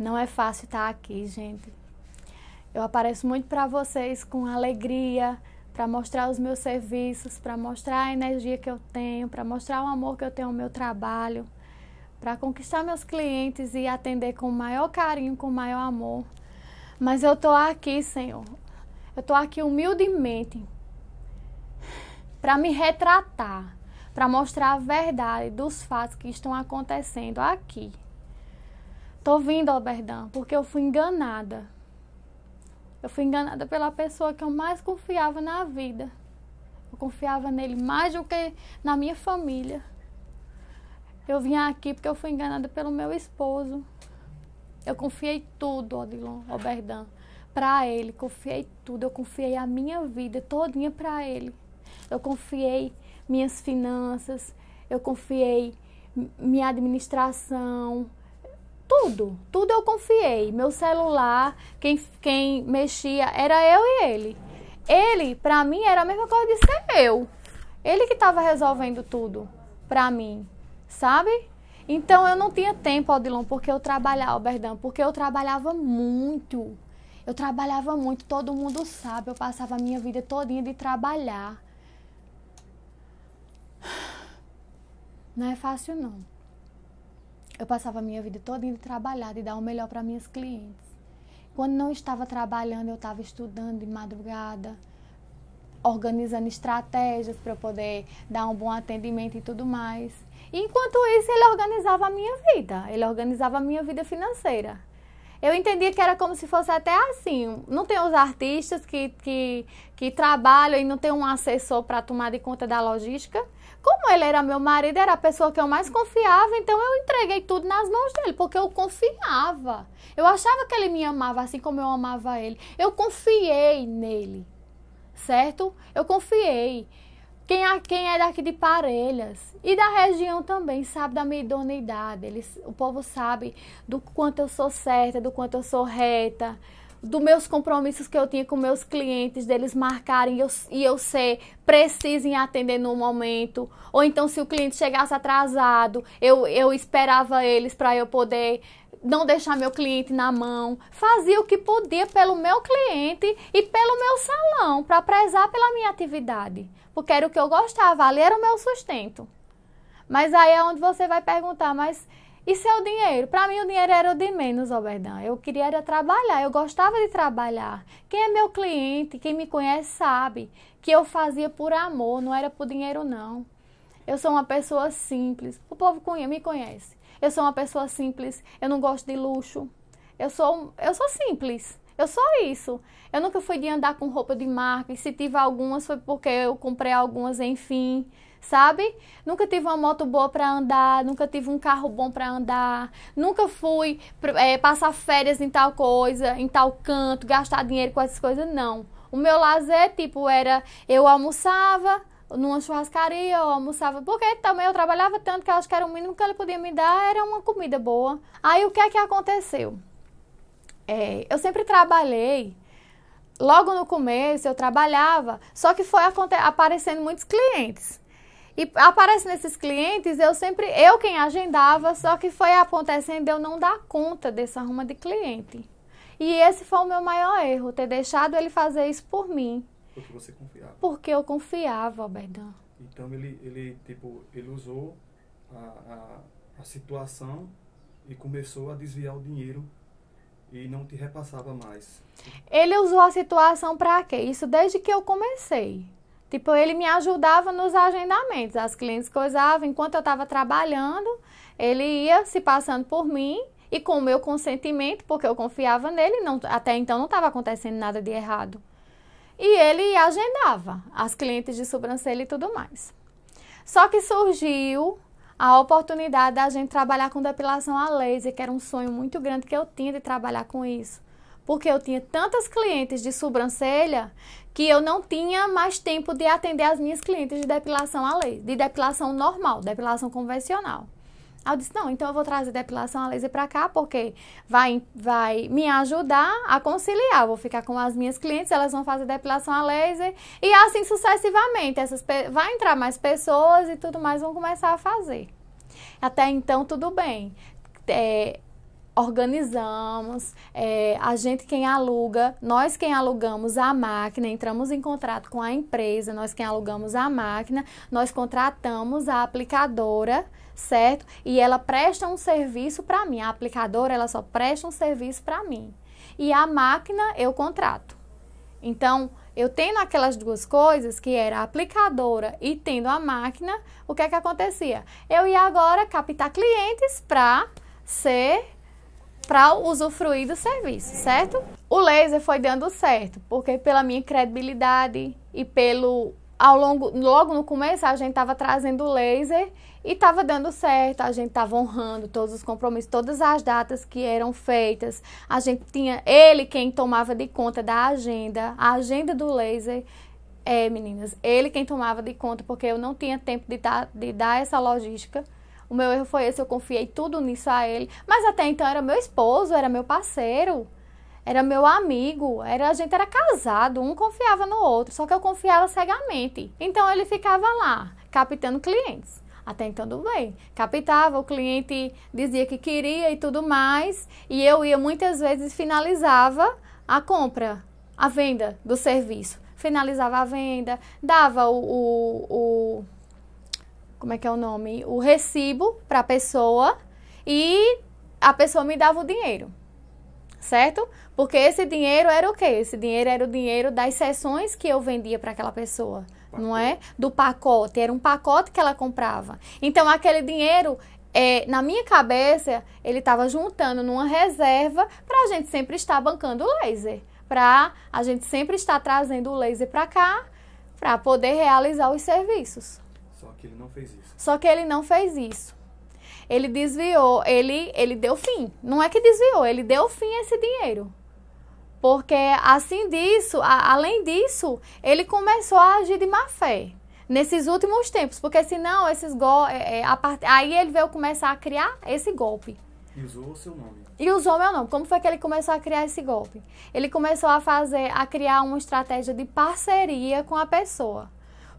Não é fácil estar aqui, gente. Eu apareço muito para vocês com alegria, para mostrar os meus serviços, para mostrar a energia que eu tenho, para mostrar o amor que eu tenho ao meu trabalho, para conquistar meus clientes e atender com o maior carinho, com o maior amor. Mas eu tô aqui, Senhor. Eu tô aqui humildemente para me retratar, para mostrar a verdade dos fatos que estão acontecendo aqui. Tô vindo, Alberdão, porque eu fui enganada. Eu fui enganada pela pessoa que eu mais confiava na vida. Eu confiava nele mais do que na minha família. Eu vim aqui porque eu fui enganada pelo meu esposo. Eu confiei tudo, Odilon, Oberdan, para ele. Confiei tudo. Eu confiei a minha vida todinha para ele. Eu confiei minhas finanças. Eu confiei minha administração tudo, tudo eu confiei. Meu celular, quem, quem mexia era eu e ele. Ele, para mim, era a mesma coisa de ser eu. Ele que estava resolvendo tudo para mim, sabe? Então eu não tinha tempo, Odilon, porque eu trabalhava, Berdan, porque eu trabalhava muito. Eu trabalhava muito, todo mundo sabe, eu passava a minha vida todinha de trabalhar. Não é fácil não eu passava a minha vida toda indo trabalhar e dar o melhor para minhas clientes. Quando não estava trabalhando, eu estava estudando de madrugada, organizando estratégias para poder dar um bom atendimento e tudo mais. E enquanto isso, ele organizava a minha vida, ele organizava a minha vida financeira. Eu entendia que era como se fosse até assim. Não tem os artistas que, que, que trabalham e não tem um assessor para tomar de conta da logística. Como ele era meu marido, era a pessoa que eu mais confiava, então eu entreguei tudo nas mãos dele, porque eu confiava. Eu achava que ele me amava assim como eu amava ele. Eu confiei nele, certo? Eu confiei. Quem é, quem é daqui de Parelhas e da região também sabe da minha idoneidade. Eles, o povo sabe do quanto eu sou certa, do quanto eu sou reta, dos meus compromissos que eu tinha com meus clientes, deles marcarem e eu, e eu ser precisem atender no momento. Ou então, se o cliente chegasse atrasado, eu, eu esperava eles para eu poder não deixar meu cliente na mão. Fazia o que podia pelo meu cliente e pelo meu salão, para prezar pela minha atividade. Porque era o que eu gostava, ali era o meu sustento. Mas aí é onde você vai perguntar, mas e seu é dinheiro? Para mim, o dinheiro era o de menos, Oberdan. Eu queria era trabalhar, eu gostava de trabalhar. Quem é meu cliente, quem me conhece, sabe que eu fazia por amor, não era por dinheiro, não. Eu sou uma pessoa simples. O povo me conhece. Eu sou uma pessoa simples. Eu não gosto de luxo. Eu sou, eu sou simples. Eu sou isso. Eu nunca fui de andar com roupa de marca. E se tive algumas, foi porque eu comprei algumas, enfim sabe? Nunca tive uma moto boa para andar, nunca tive um carro bom para andar, nunca fui é, passar férias em tal coisa, em tal canto, gastar dinheiro com essas coisas, não. O meu lazer, tipo, era eu almoçava, numa churrascaria, eu almoçava, porque também eu trabalhava tanto que eu acho que era o mínimo que ela podia me dar era uma comida boa. Aí o que é que aconteceu? É, eu sempre trabalhei, logo no começo eu trabalhava, só que foi aparecendo muitos clientes. E aparece nesses clientes, eu sempre, eu quem agendava, só que foi acontecendo eu não dar conta dessa arruma de cliente. E esse foi o meu maior erro, ter deixado ele fazer isso por mim. Porque você confiava. Porque eu confiava, Alberdan. Então ele, ele, tipo, ele usou a, a, a situação e começou a desviar o dinheiro e não te repassava mais. Ele usou a situação para quê? Isso desde que eu comecei. Tipo, ele me ajudava nos agendamentos. As clientes coisavam, enquanto eu estava trabalhando, ele ia se passando por mim e com o meu consentimento, porque eu confiava nele, não, até então não estava acontecendo nada de errado. E ele agendava as clientes de sobrancelha e tudo mais. Só que surgiu a oportunidade da gente trabalhar com depilação a laser, que era um sonho muito grande que eu tinha de trabalhar com isso porque eu tinha tantas clientes de sobrancelha que eu não tinha mais tempo de atender as minhas clientes de depilação a laser, de depilação normal, depilação convencional. Aí eu disse, não, então eu vou trazer depilação a laser para cá, porque vai, vai me ajudar a conciliar. vou ficar com as minhas clientes, elas vão fazer depilação a laser e assim sucessivamente. Essas, vai entrar mais pessoas e tudo mais vão começar a fazer. Até então, tudo bem. É, organizamos, é, a gente quem aluga, nós quem alugamos a máquina, entramos em contrato com a empresa, nós quem alugamos a máquina, nós contratamos a aplicadora, certo? E ela presta um serviço para mim, a aplicadora ela só presta um serviço para mim. E a máquina eu contrato. Então, eu tendo aquelas duas coisas, que era a aplicadora e tendo a máquina, o que é que acontecia? Eu ia agora captar clientes para ser para usufruir do serviço, certo? O laser foi dando certo, porque pela minha credibilidade e pelo ao longo logo no começo a gente estava trazendo o laser e estava dando certo, a gente estava honrando todos os compromissos, todas as datas que eram feitas. A gente tinha ele quem tomava de conta da agenda, a agenda do laser é, meninas, ele quem tomava de conta, porque eu não tinha tempo de, tá, de dar essa logística o meu erro foi esse, eu confiei tudo nisso a ele. Mas até então era meu esposo, era meu parceiro, era meu amigo, era a gente era casado, um confiava no outro, só que eu confiava cegamente. Então ele ficava lá, captando clientes. Até então tudo bem. Captava, o cliente dizia que queria e tudo mais, e eu ia muitas vezes finalizava a compra, a venda do serviço finalizava a venda, dava o, o, o, como é que é o nome? O recibo para a pessoa e a pessoa me dava o dinheiro. Certo? Porque esse dinheiro era o quê? Esse dinheiro era o dinheiro das sessões que eu vendia para aquela pessoa, pacote. não é? Do pacote, era um pacote que ela comprava. Então aquele dinheiro é, na minha cabeça, ele estava juntando numa reserva para a gente sempre estar bancando o laser, para a gente sempre estar trazendo o laser para cá, para poder realizar os serviços que ele não fez isso. Só que ele não fez isso. Ele desviou, ele, ele deu fim. Não é que desviou, ele deu fim a esse dinheiro. Porque assim disso, a, além disso, ele começou a agir de má fé nesses últimos tempos, porque senão esses go é, é part... aí ele veio começar a criar esse golpe. E usou o seu nome. E usou meu nome. Como foi que ele começou a criar esse golpe? Ele começou a fazer, a criar uma estratégia de parceria com a pessoa.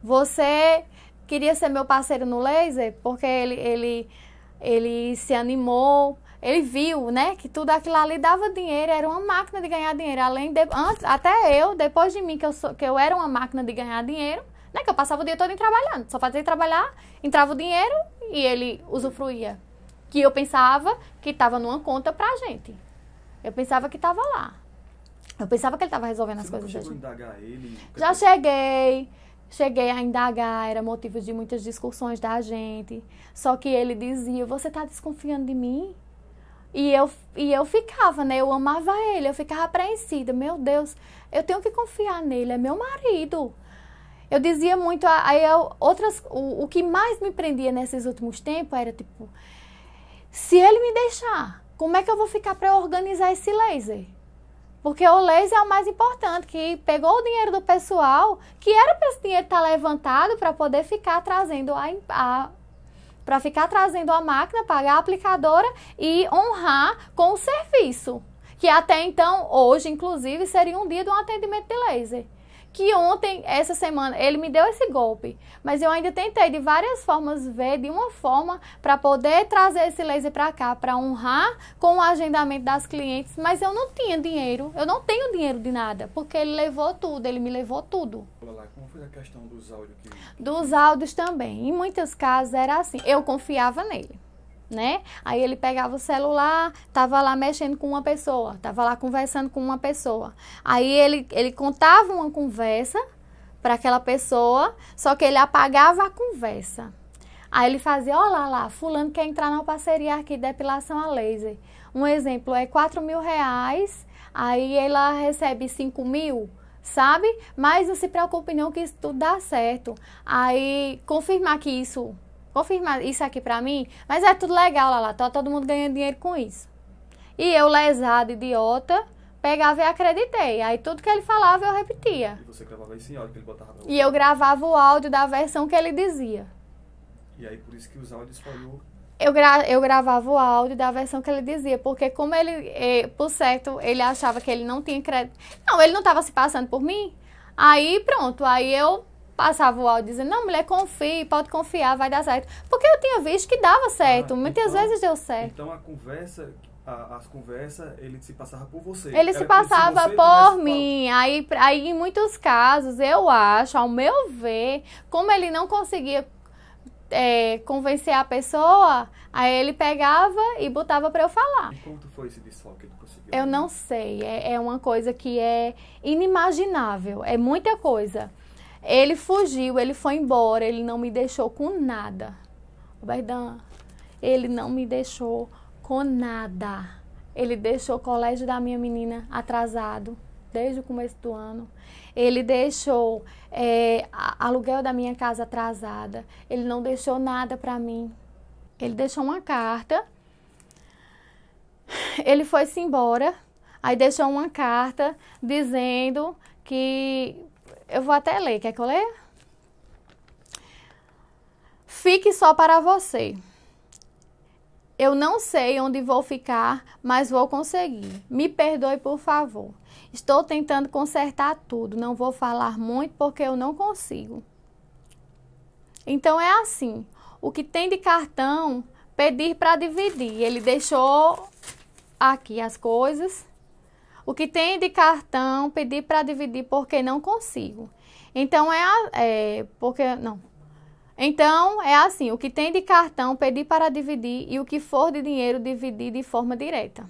Você queria ser meu parceiro no laser, porque ele, ele, ele se animou, ele viu, né, que tudo aquilo ali dava dinheiro, era uma máquina de ganhar dinheiro. Além de, antes, até eu, depois de mim, que eu, sou, que eu era uma máquina de ganhar dinheiro, né, que eu passava o dia todo trabalhando, só fazia trabalhar, entrava o dinheiro e ele usufruía. Que eu pensava que estava numa conta pra gente. Eu pensava que estava lá. Eu pensava que ele estava resolvendo Você as coisas. Você chegou a indagar ele? Já cheguei. Cheguei a indagar, era motivo de muitas discussões da gente. Só que ele dizia: Você está desconfiando de mim? E eu, e eu ficava, né? Eu amava ele, eu ficava apreensida. Meu Deus, eu tenho que confiar nele, é meu marido. Eu dizia muito, aí eu, outras, o, o que mais me prendia nesses últimos tempos era tipo: se ele me deixar, como é que eu vou ficar para organizar esse laser? Porque o laser é o mais importante, que pegou o dinheiro do pessoal, que era para esse dinheiro estar tá levantado para poder ficar trazendo a, a para ficar trazendo a máquina, pagar a aplicadora e honrar com o serviço. Que até então, hoje, inclusive, seria um dia de um atendimento de laser que ontem, essa semana, ele me deu esse golpe, mas eu ainda tentei de várias formas ver de uma forma para poder trazer esse laser para cá, para honrar com o agendamento das clientes, mas eu não tinha dinheiro, eu não tenho dinheiro de nada, porque ele levou tudo, ele me levou tudo. Como foi a questão dos áudios? Que... Dos áudios também. Em muitos casos era assim, eu confiava nele né? Aí ele pegava o celular, tava lá mexendo com uma pessoa, tava lá conversando com uma pessoa. Aí ele, ele contava uma conversa para aquela pessoa, só que ele apagava a conversa. Aí ele fazia, olha lá, fulano quer entrar na parceria aqui, depilação a laser. Um exemplo é 4 mil reais, aí ela recebe 5 mil, sabe? Mas não se preocupe não que isso tudo dá certo. Aí confirmar que isso confirmar isso aqui pra mim, mas é tudo legal, lá, lá tá todo mundo ganhando dinheiro com isso. E eu, lesada, idiota, pegava e acreditei. Aí tudo que ele falava eu repetia. E você gravava isso em áudio que ele botava E eu gravava o áudio da versão que ele dizia. E aí por isso que os áudios foram. Eu, gra eu gravava o áudio da versão que ele dizia, porque como ele, eh, por certo, ele achava que ele não tinha crédito. Não, ele não estava se passando por mim. Aí pronto, aí eu passava o áudio dizendo, não, mulher, confie, pode confiar, vai dar certo. Porque eu tinha visto que dava certo, ah, muitas então, vezes deu certo. Então a conversa as conversas, ele se passava por você. Ele Era se passava por, você, por mim. Aí, aí, em muitos casos, eu acho, ao meu ver, como ele não conseguia é, convencer a pessoa, aí ele pegava e botava para eu falar. E quanto foi esse desfoque que conseguiu? Eu não sei. É, é uma coisa que é inimaginável. É muita coisa. Ele fugiu, ele foi embora, ele não me deixou com nada. Baidan, ele não me deixou com nada. Ele deixou o colégio da minha menina atrasado desde o começo do ano. Ele deixou é, aluguel da minha casa atrasada. Ele não deixou nada para mim. Ele deixou uma carta. Ele foi-se embora. Aí deixou uma carta dizendo que eu vou até ler, quer que eu leia? Fique só para você. Eu não sei onde vou ficar, mas vou conseguir. Me perdoe, por favor. Estou tentando consertar tudo. Não vou falar muito porque eu não consigo. Então é assim: o que tem de cartão, pedir para dividir. Ele deixou aqui as coisas o que tem de cartão, pedir para dividir porque não consigo. Então é, é porque não. Então é assim, o que tem de cartão, pedir para dividir e o que for de dinheiro, dividir de forma direta.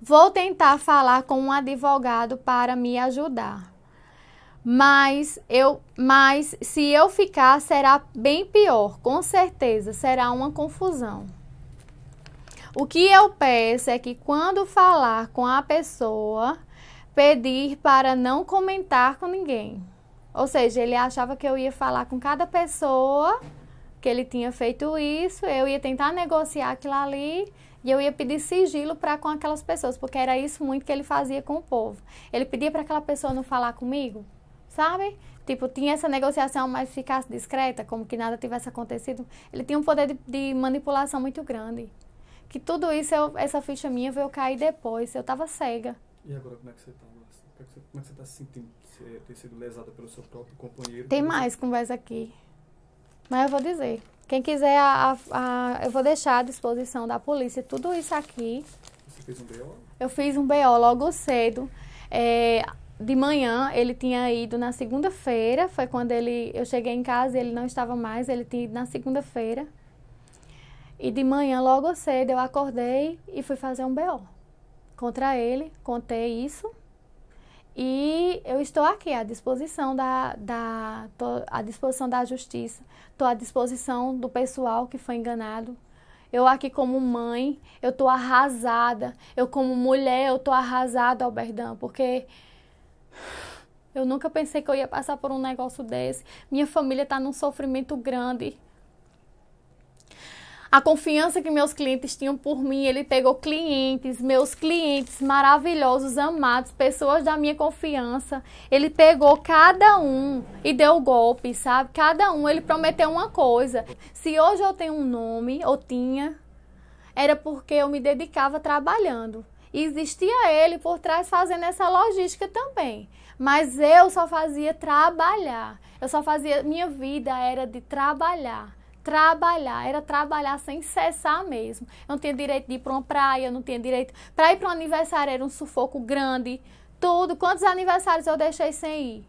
Vou tentar falar com um advogado para me ajudar. Mas eu, mas se eu ficar será bem pior, com certeza será uma confusão. O que eu peço é que quando falar com a pessoa, pedir para não comentar com ninguém. Ou seja, ele achava que eu ia falar com cada pessoa que ele tinha feito isso, eu ia tentar negociar aquilo ali e eu ia pedir sigilo para com aquelas pessoas, porque era isso muito que ele fazia com o povo. Ele pedia para aquela pessoa não falar comigo, sabe? Tipo, tinha essa negociação, mas ficasse discreta, como que nada tivesse acontecido. Ele tinha um poder de, de manipulação muito grande que tudo isso, eu, essa ficha minha veio cair depois, eu estava cega. E agora como é que você está, Como é que você é está se sentindo de ter sido lesada pelo seu próprio companheiro? Tem mais conversa aqui, mas eu vou dizer. Quem quiser, a, a, a, eu vou deixar à disposição da polícia tudo isso aqui. Você fez um BO? Eu fiz um BO logo cedo. É, de manhã ele tinha ido na segunda-feira, foi quando ele eu cheguei em casa, ele não estava mais, ele tinha ido na segunda-feira. E de manhã, logo cedo, eu acordei e fui fazer um BO contra ele, contei isso. E eu estou aqui à disposição da, da à disposição da justiça, estou à disposição do pessoal que foi enganado. Eu aqui como mãe, eu estou arrasada. Eu como mulher, eu estou arrasada, Alberdão, porque eu nunca pensei que eu ia passar por um negócio desse. Minha família está num sofrimento grande a confiança que meus clientes tinham por mim. Ele pegou clientes, meus clientes maravilhosos, amados, pessoas da minha confiança. Ele pegou cada um e deu golpe, sabe? Cada um ele prometeu uma coisa. Se hoje eu tenho um nome, ou tinha, era porque eu me dedicava trabalhando. E existia ele por trás fazendo essa logística também. Mas eu só fazia trabalhar. Eu só fazia. Minha vida era de trabalhar trabalhar, era trabalhar sem cessar mesmo. Eu não tinha direito de ir para uma praia, eu não tinha direito. Para ir para um aniversário era um sufoco grande, tudo. Quantos aniversários eu deixei sem ir?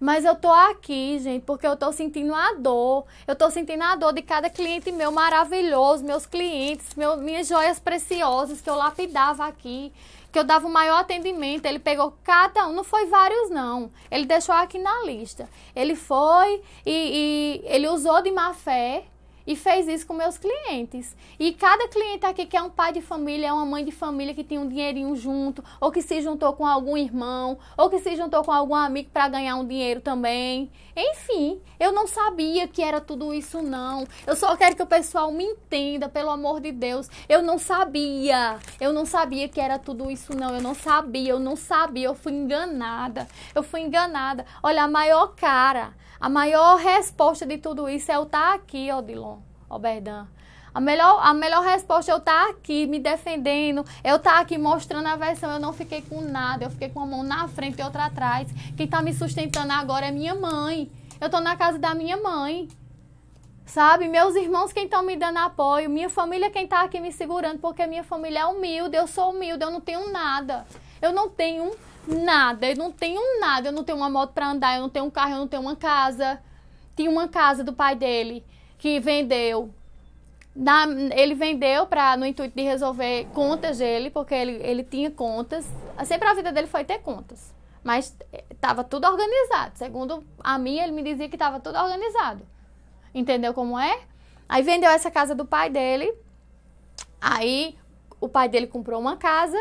Mas eu tô aqui, gente, porque eu tô sentindo a dor. Eu tô sentindo a dor de cada cliente meu maravilhoso, meus clientes, meu, minhas joias preciosas que eu lapidava aqui que eu dava o maior atendimento, ele pegou cada um, não foi vários não, ele deixou aqui na lista. Ele foi e, e ele usou de má fé e fez isso com meus clientes. E cada cliente aqui que é um pai de família, é uma mãe de família que tem um dinheirinho junto, ou que se juntou com algum irmão, ou que se juntou com algum amigo para ganhar um dinheiro também. Enfim, eu não sabia que era tudo isso não. Eu só quero que o pessoal me entenda, pelo amor de Deus. Eu não sabia. Eu não sabia que era tudo isso não. Eu não sabia, eu não sabia, eu fui enganada. Eu fui enganada. Olha, a maior cara a maior resposta de tudo isso é eu estar tá aqui, Odilon, Oberdan. A melhor, a melhor resposta é eu estar tá aqui me defendendo, é eu estar tá aqui mostrando a versão. Eu não fiquei com nada, eu fiquei com uma mão na frente e outra atrás. Quem está me sustentando agora é minha mãe. Eu estou na casa da minha mãe. Sabe, meus irmãos quem estão me dando apoio, minha família quem está aqui me segurando, porque minha família é humilde, eu sou humilde, eu não tenho nada. Eu não tenho um nada. Eu não tenho nada. Eu não tenho uma moto para andar, eu não tenho um carro, eu não tenho uma casa. Tinha uma casa do pai dele que vendeu. Na, ele vendeu para no intuito de resolver contas dele, porque ele, ele tinha contas. Sempre a vida dele foi ter contas. Mas estava eh, tudo organizado. Segundo a minha, ele me dizia que estava tudo organizado. Entendeu como é? Aí vendeu essa casa do pai dele. Aí o pai dele comprou uma casa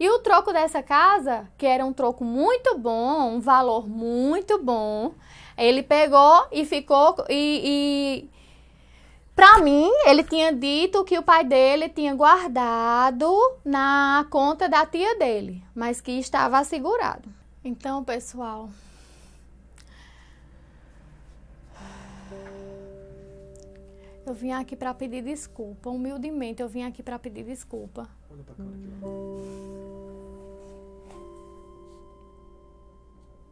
e o troco dessa casa, que era um troco muito bom, um valor muito bom, ele pegou e ficou e, e para mim, ele tinha dito que o pai dele tinha guardado na conta da tia dele, mas que estava assegurado. Então, pessoal, eu vim aqui para pedir desculpa, humildemente eu vim aqui para pedir desculpa. Olha pra cara aqui,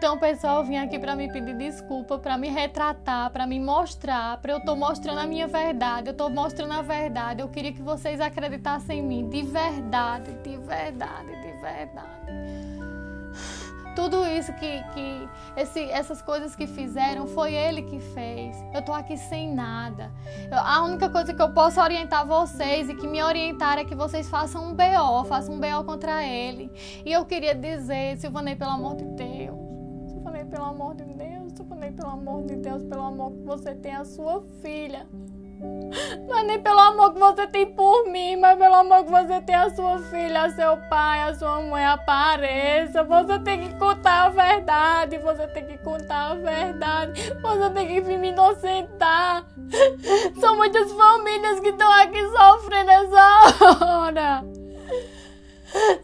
Então o pessoal vinha aqui para me pedir desculpa, para me retratar, para me mostrar, para eu estou mostrando a minha verdade, eu estou mostrando a verdade. Eu queria que vocês acreditassem em mim, de verdade, de verdade, de verdade tudo isso que, que esse, essas coisas que fizeram foi ele que fez. Eu tô aqui sem nada. Eu, a única coisa que eu posso orientar vocês e que me orientar é que vocês façam um BO, façam um BO contra ele. E eu queria dizer, Silvanei, pelo amor de Deus, pelo amor de Deus, eu falei, pelo amor de Deus, pelo amor que você tem a sua filha. Não é nem pelo amor que você tem por mim, mas pelo amor que você tem a sua filha, a seu pai, a sua mãe, apareça. Você tem que contar a verdade, você tem que contar a verdade, você tem que vir me inocentar. São muitas famílias que estão aqui sofrendo essa hora.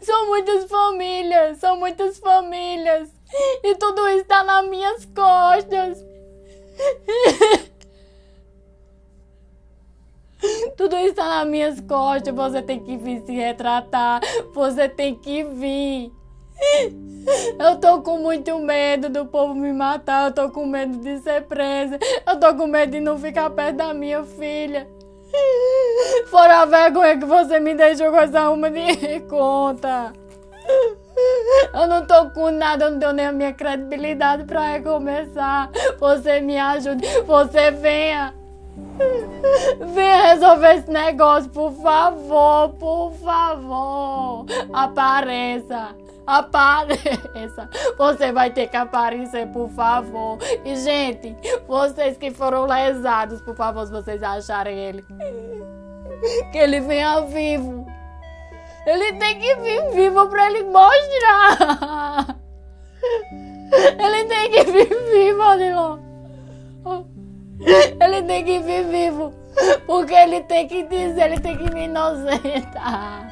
São muitas famílias, são muitas famílias. E tudo isso está nas minhas costas. Tudo isso está nas minhas costas. Você tem que vir se retratar. Você tem que vir. Eu tô com muito medo do povo me matar. Eu tô com medo de ser presa. Eu tô com medo de não ficar perto da minha filha. Fora a vergonha que você me deixou com essa uma de conta. Eu não tô com nada, eu não tenho nem a minha credibilidade pra recomeçar. Você me ajude, você venha. Venha resolver esse negócio, por favor, por favor. Apareça, apareça. Você vai ter que aparecer, por favor. E, gente, vocês que foram lesados, por favor, se vocês acharem ele. Que ele venha vivo ele tem que vir vivo para ele mostrar. Ele tem que vir vivo, Odilon. Ele tem que vir vivo. Porque ele tem que dizer, ele tem que me inocentar.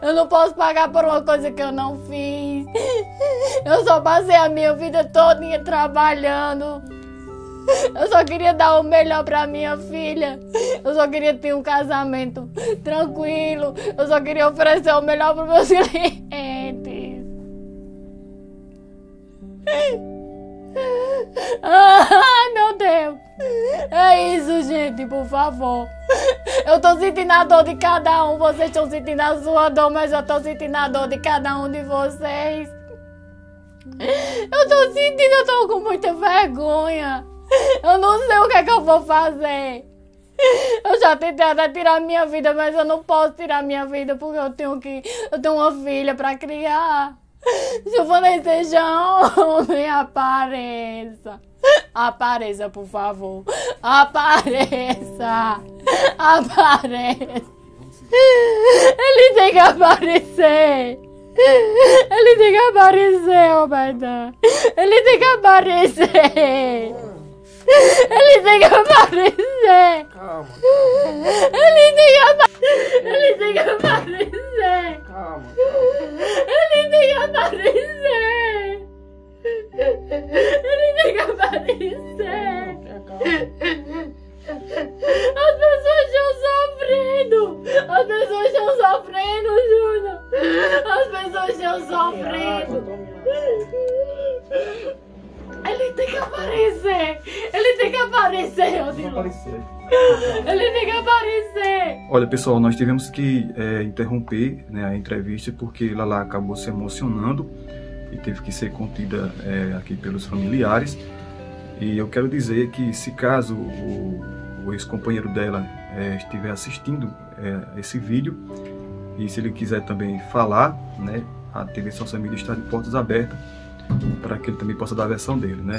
Eu não posso pagar por uma coisa que eu não fiz. Eu só passei a minha vida toda trabalhando. Eu só queria dar o melhor pra minha filha. Eu só queria ter um casamento tranquilo. Eu só queria oferecer o melhor pros meus clientes. Ah, meu Deus. É isso, gente, por favor. Eu tô sentindo a dor de cada um. Vocês estão sentindo a sua dor, mas eu tô sentindo a dor de cada um de vocês. Eu tô sentindo, eu tô com muita vergonha. Eu não sei o que é que eu vou fazer. Eu já tentei até tirar minha vida, mas eu não posso tirar minha vida porque eu tenho que. Eu tenho uma filha pra criar. Giovana esteja homem, apareça. Apareça, por favor. Apareça. Apareça. Ele tem que aparecer. Ele tem que aparecer, Roberta. Ele tem que aparecer. Ele tem que aparecer. Calma. Né? calma. Ele tem que aparecer. pessoal, nós tivemos que é, interromper né, a entrevista porque Lala acabou se emocionando e teve que ser contida é, aqui pelos familiares. E eu quero dizer que se caso o, o ex-companheiro dela é, estiver assistindo é, esse vídeo e se ele quiser também falar, né, a TV Social Media está de portas abertas para que ele também possa dar a versão dele, né?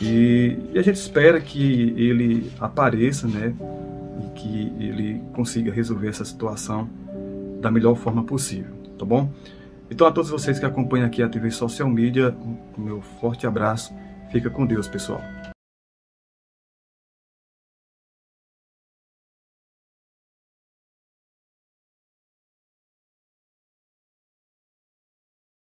E, e a gente espera que ele apareça, né? e que ele consiga resolver essa situação da melhor forma possível, tá bom? Então a todos vocês que acompanham aqui a TV Social Media, meu forte abraço. Fica com Deus, pessoal.